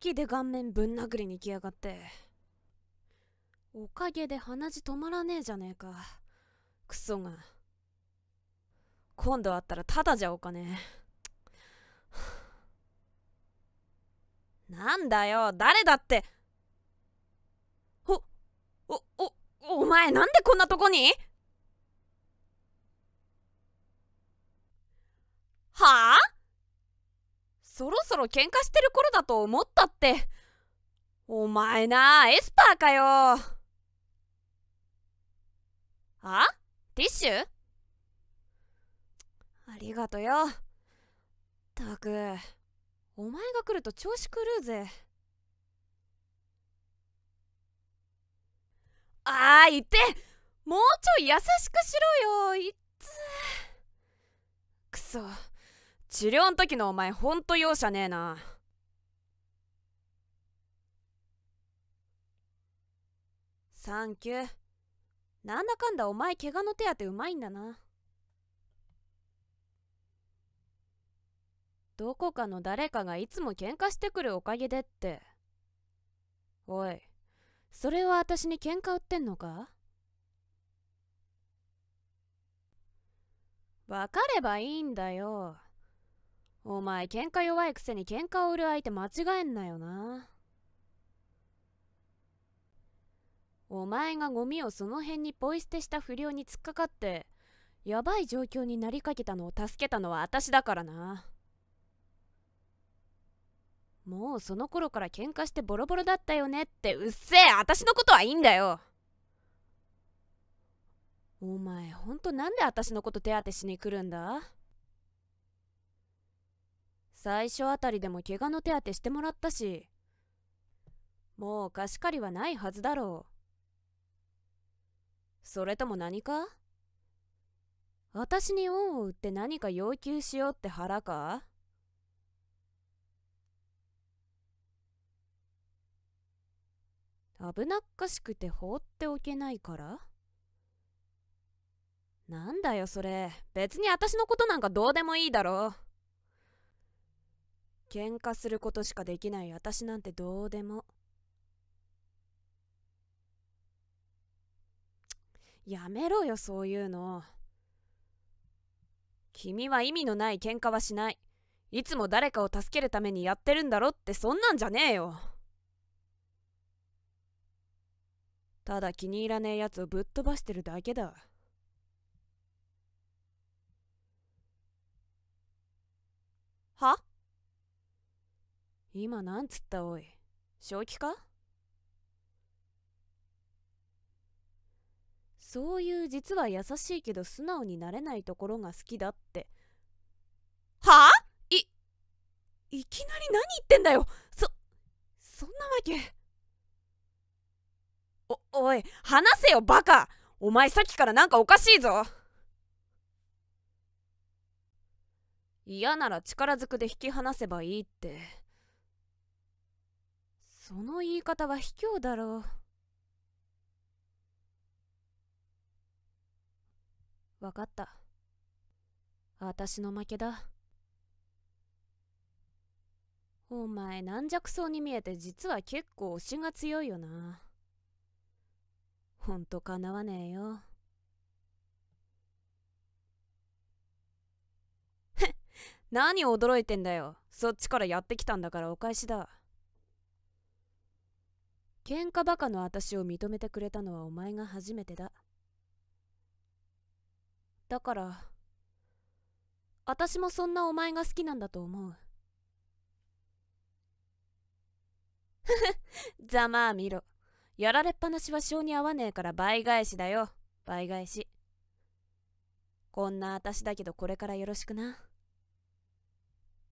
気で顔面ぶん殴りに来やがっておかげで鼻血止まらねえじゃねえかクソが今度会ったらただじゃおかねえなんだよ誰だっておおおお前なんでこんなとこにはあそろそろ喧嘩してる頃だと思ったってお前なエスパーかよあティッシュありがとよったくお前が来ると調子狂うぜああ言ってもうちょい優しくしろよいっつくそ治療の時のお前ほんと容赦ねえなサンキューなんだかんだお前怪我の手当てうまいんだなどこかの誰かがいつも喧嘩してくるおかげでっておいそれは私に喧嘩売ってんのか分かればいいんだよお前喧嘩弱いくせに喧嘩を売る相手間違えんなよな。お前がゴミをその辺にポイ捨てした不良に突っかかって、やばい状況になりかけたのを助けたのは私だからな。もうその頃から喧嘩してボロボロだったよねってうっせえ私のことはいいんだよお前ほんとなんで私のこと手当てしに来るんだ最初あたりでも怪我の手当てしてもらったしもう貸し借りはないはずだろうそれとも何か私に恩を売って何か要求しようって腹か危なっかしくて放っておけないからなんだよそれ別に私のことなんかどうでもいいだろう喧嘩することしかできない私なんてどうでも。やめろよ、そういうの。君は意味のない喧嘩はしない。いつも誰かを助けるためにやってるんだろってそんなんじゃねえよ。ただ気に入らねえやつをぶっ飛ばしてるだけだ。は今なんつったおい正気かそういう実は優しいけど素直になれないところが好きだってはあいいきなり何言ってんだよそそんなわけおおい話せよバカお前さっきからなんかおかしいぞ嫌なら力ずくで引き離せばいいってその言い方は卑怯だろう分かった私の負けだお前軟弱そうに見えて実は結構推しが強いよなほんとかなわねえよ 何驚いてんだよそっちからやってきたんだからお返しだ喧嘩バカの私を認めてくれたのはお前が初めてだだから私もそんなお前が好きなんだと思うざまあ見ろやられっぱなしは性に合わねえから倍返しだよ倍返しこんな私だけどこれからよろしくな。